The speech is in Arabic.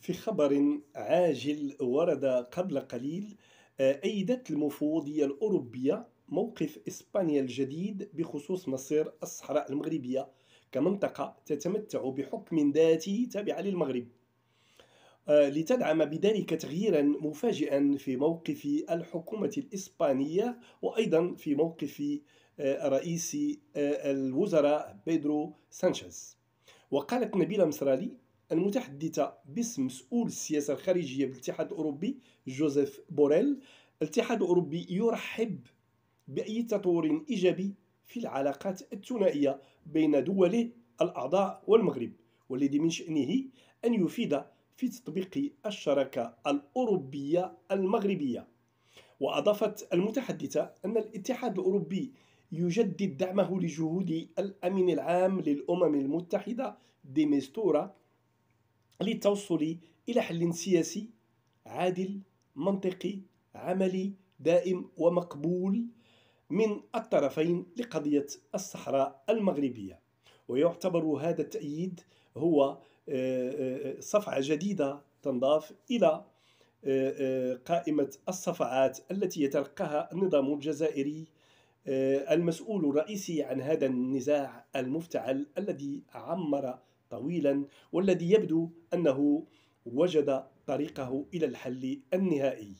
في خبر عاجل ورد قبل قليل آه، أيدت المفوضية الأوروبية موقف إسبانيا الجديد بخصوص مصير الصحراء المغربية كمنطقة تتمتع بحكم ذاتي تابع للمغرب آه، لتدعم بذلك تغييرا مفاجئا في موقف الحكومة الإسبانية وأيضا في موقف آه، رئيس الوزراء بيدرو سانشيز وقالت نبيلة مصرالي المتحدثة باسم مسؤول السياسة الخارجية بالاتحاد الأوروبي جوزيف بوريل الاتحاد الأوروبي يرحب بأي تطور إيجابي في العلاقات الثنائية بين دوله الأعضاء والمغرب والذي من شأنه أن يفيد في تطبيق الشراكة الأوروبية المغربية وأضافت المتحدثة أن الاتحاد الأوروبي يجدد دعمه لجهود الأمين العام للأمم المتحدة ديمستورا للتوصل إلى حل سياسي عادل منطقي عملي دائم ومقبول من الطرفين لقضية الصحراء المغربية ويعتبر هذا التأييد هو آه، آه، صفعة جديدة تنضاف إلى آه، قائمة الصفعات التي يتلقاها النظام الجزائري المسؤول الرئيسي عن هذا النزاع المفتعل الذي عمر طويلا والذي يبدو أنه وجد طريقه إلى الحل النهائي